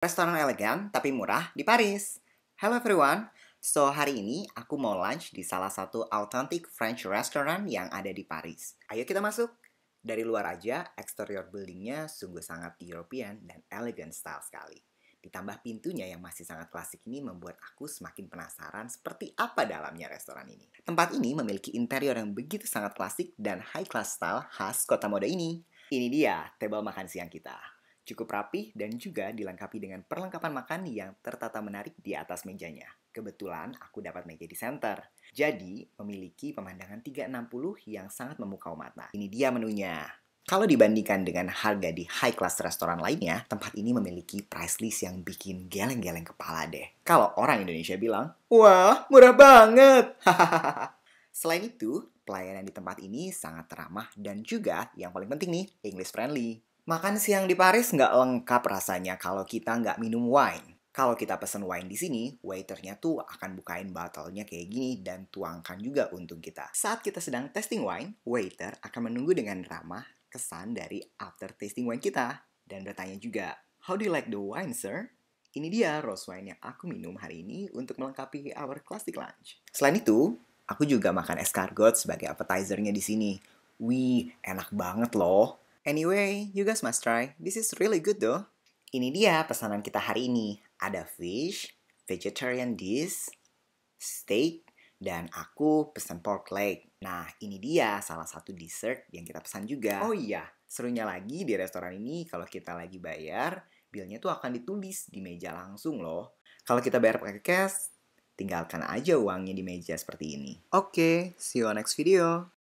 restoran elegan tapi murah di Paris. Hello everyone. So, hari ini aku mau lunch di salah satu authentic French restaurant yang ada di Paris. Ayo kita masuk. Dari luar aja, eksterior buildingnya sungguh sangat European dan elegant style sekali. Ditambah pintunya yang masih sangat klasik ini membuat aku semakin penasaran seperti apa dalamnya restoran ini. Tempat ini memiliki interior yang begitu sangat klasik dan high class style khas kota moda ini. Ini dia table makan siang kita cukup rapi dan juga dilengkapi dengan perlengkapan makan yang tertata menarik di atas mejanya. Kebetulan aku dapat meja di center. Jadi, memiliki pemandangan 360 yang sangat memukau mata. Ini dia menunya. Kalau dibandingkan dengan harga di high class restoran lainnya, tempat ini memiliki price list yang bikin geleng-geleng kepala deh. Kalau orang Indonesia bilang, "Wah, murah banget." Selain itu, pelayanan di tempat ini sangat ramah dan juga yang paling penting nih, English friendly. Makan siang di Paris nggak lengkap rasanya kalau kita nggak minum wine. Kalau kita pesen wine di sini, waiternya tuh akan bukain botolnya kayak gini dan tuangkan juga untuk kita. Saat kita sedang testing wine, waiter akan menunggu dengan ramah kesan dari after tasting wine kita dan bertanya juga, How do you like the wine, sir? Ini dia rose wine yang aku minum hari ini untuk melengkapi our classic lunch. Selain itu, aku juga makan escargot sebagai appetizernya di sini. Wih, enak banget loh. Anyway, you guys must try. This is really good though. Ini dia pesanan kita hari ini. Ada fish, vegetarian dish, steak, dan aku pesan pork leg. Nah, ini dia salah satu dessert yang kita pesan juga. Oh iya, serunya lagi di restoran ini kalau kita lagi bayar, bilnya tuh akan ditulis di meja langsung loh. Kalau kita bayar pakai cash, tinggalkan aja uangnya di meja seperti ini. Oke, okay, see you on next video.